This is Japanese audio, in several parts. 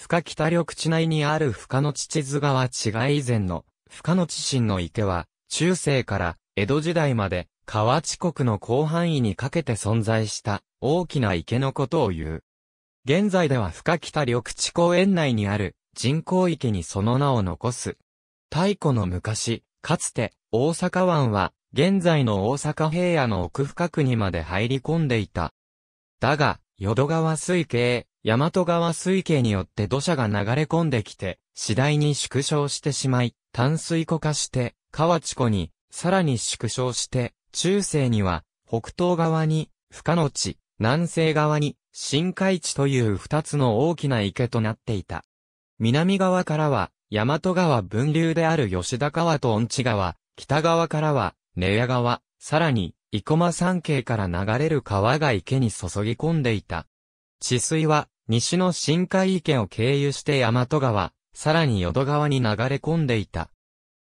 深北緑地内にある深野地津川違い以前の深野地震の池は、中世から江戸時代まで河内国の広範囲にかけて存在した大きな池のことを言う。現在では深北緑地公園内にある人工池にその名を残す。太古の昔、かつて大阪湾は現在の大阪平野の奥深くにまで入り込んでいた。だが、淀川水系、大和川水系によって土砂が流れ込んできて、次第に縮小してしまい、淡水湖化して、河内湖に、さらに縮小して、中世には、北東側に、深野地、南西側に、深海地という二つの大きな池となっていた。南側からは、大和川分流である吉田川と恩地川、北側からは、根屋川、さらに、生駒山系から流れる川が池に注ぎ込んでいた。治水は、西の深海池を経由して大和川、さらに淀川に流れ込んでいた。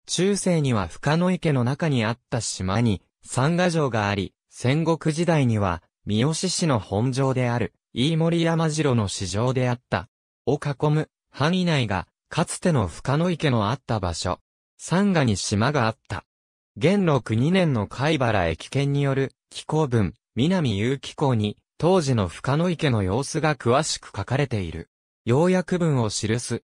中世には深野池の中にあった島に、三ヶ城があり、戦国時代には、三好市の本城である、飯森山城の市場であった。を囲む、範囲内が、かつての深野池のあった場所。三河に島があった。元禄2年の貝原駅圏による、気候文、南有気候に、当時の深野池の様子が詳しく書かれている。要約文を記す。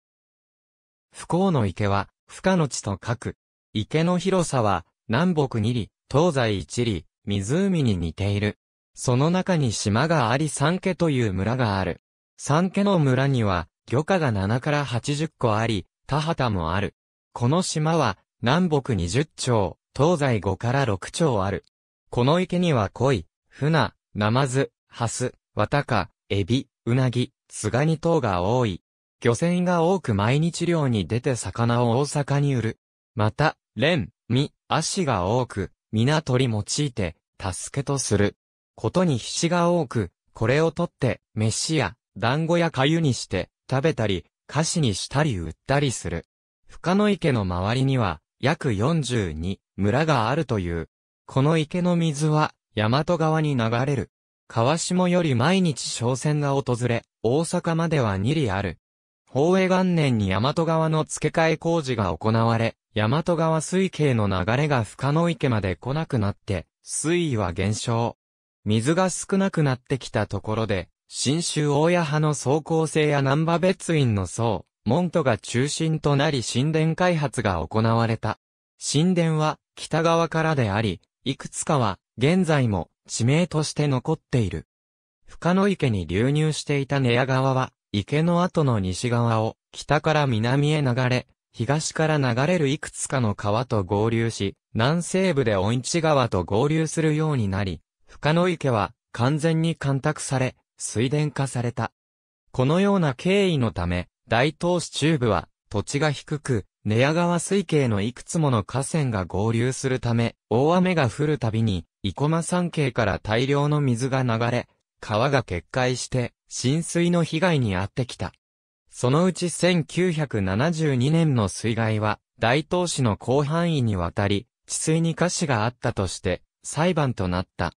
不幸の池は、深野地と書く。池の広さは、南北2里、東西1里、湖に似ている。その中に島があり三家という村がある。三家の村には、漁家が7から80個あり、田畑もある。この島は、南北20町、東西5から6町ある。この池には鯉、船、ナマズ、ハス、ワタカ、エビ、ウナギ、ツガニ等が多い。漁船が多く毎日漁に出て魚を大阪に売る。また、レン、ミ、アシが多く、皆取り用いて、助けとする。ことに皮脂が多く、これを取って、飯や、団子や粥にして、食べたり、菓子にしたり売ったりする。深野池の周りには、約42村があるという。この池の水は、大和川に流れる。川下より毎日商船が訪れ、大阪までは2里ある。宝永元年に大和川の付け替え工事が行われ、大和川水系の流れが深野池まで来なくなって、水位は減少。水が少なくなってきたところで、新州大谷派の走行性や南波別院の層、門徒が中心となり神殿開発が行われた。神殿は北側からであり、いくつかは現在も地名として残っている。深野池に流入していた寝屋川は、池の後の西側を北から南へ流れ、東から流れるいくつかの川と合流し、南西部で御市川と合流するようになり、深野池は完全に干拓され、水田化された。このような経緯のため、大東市中部は土地が低く、寝屋川水系のいくつもの河川が合流するため、大雨が降るたびに、生駒山系から大量の水が流れ、川が決壊して浸水の被害に遭ってきた。そのうち1972年の水害は、大東市の広範囲にわたり、治水に瑕疵があったとして、裁判となった。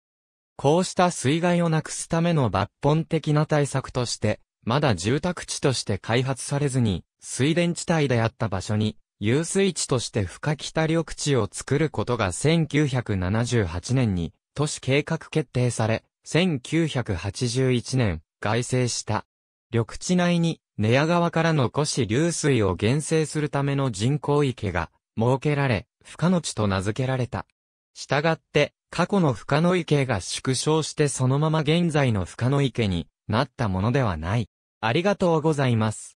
こうした水害をなくすための抜本的な対策として、まだ住宅地として開発されずに、水田地帯であった場所に、遊水地として深北緑地を作ることが1978年に都市計画決定され、1981年外正した。緑地内に寝屋川から残し流水を厳正するための人工池が設けられ、深野地と名付けられた。したがって、過去の深野池が縮小してそのまま現在の深野池になったものではない。ありがとうございます。